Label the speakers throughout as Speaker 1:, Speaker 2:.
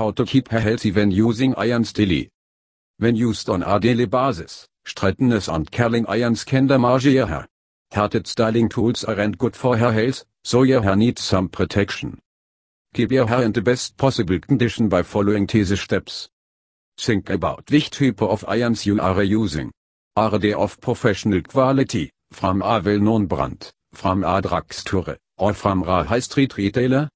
Speaker 1: how to keep her healthy when using irons daily. When used on a daily basis, straightness and curling irons can damage your hair. Heated styling tools aren't good for her health, so your hair needs some protection. Keep your hair in the best possible condition by following these steps. Think about which type of irons you are using. Are they of professional quality, from a well-known brand, from a drugstore, or from a high street retailer?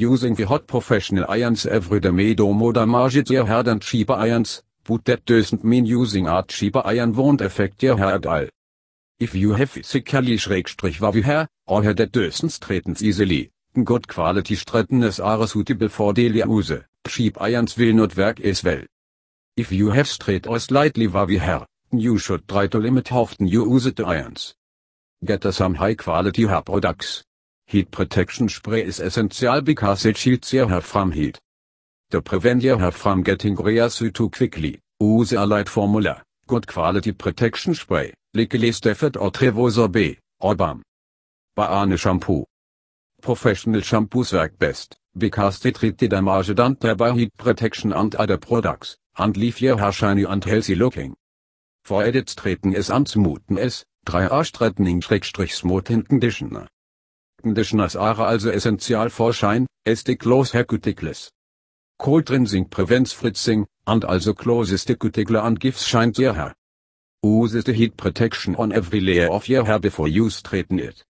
Speaker 1: using the hot professional irons every day may moda more your head and cheaper irons, but that doesn't mean using art cheaper iron won't affect your head at all. If you have physically schrägstrich hair, or hair that doesn't straighten easily, good quality straighteners are suitable for daily use, cheap irons will not work as well. If you have straight or slightly wavy hair, you should try to limit how often you use the irons. Get some high quality hair products. Heat protection spray is essential because it shields your hair from heat. To prevent your hair from getting greasy too quickly, use a light formula, good quality protection spray, like Listefet or trevosor B, or balm. Baane shampoo. Professional shampoos work best, because they treat the damage done there by heat protection and other products, and leave your hair shiny and healthy looking. For edits treten is anzumuten is, 3A Straightening-Smoothing Conditioner. Nasara also essential vorschein, este clos hecuticles. Coltrinsing prevents fritzing, and also closes decuticle and gives shine to your hair. Uses the heat protection on every layer of your hair before you straighten it.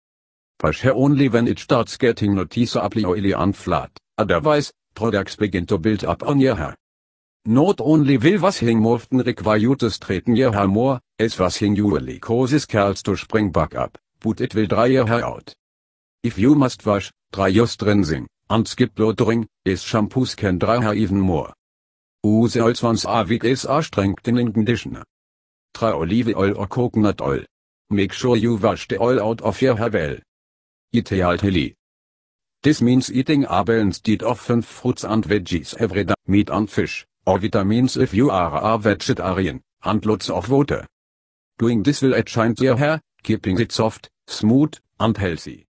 Speaker 1: Brush hair only when it starts getting noticeably oily and flat, otherwise, products begin to build up on your hair. Not only will washing often require you to straighten your hair more, as washing usually causes curls to spring back up, but it will dry your hair out. If you must wash, try just rinsing, and skip loading, as shampoos can dry her even more. Use oils once a week as a strengthening conditioner. Try olive oil or coconut oil. Make sure you wash the oil out of your hair well. Eat healthily. This means eating a balanced diet of 5 fruits and veggies every day, meat and fish, or vitamins if you are a vegetarian, and lots of water. Doing this will enhance your hair, keeping it soft, smooth, and healthy.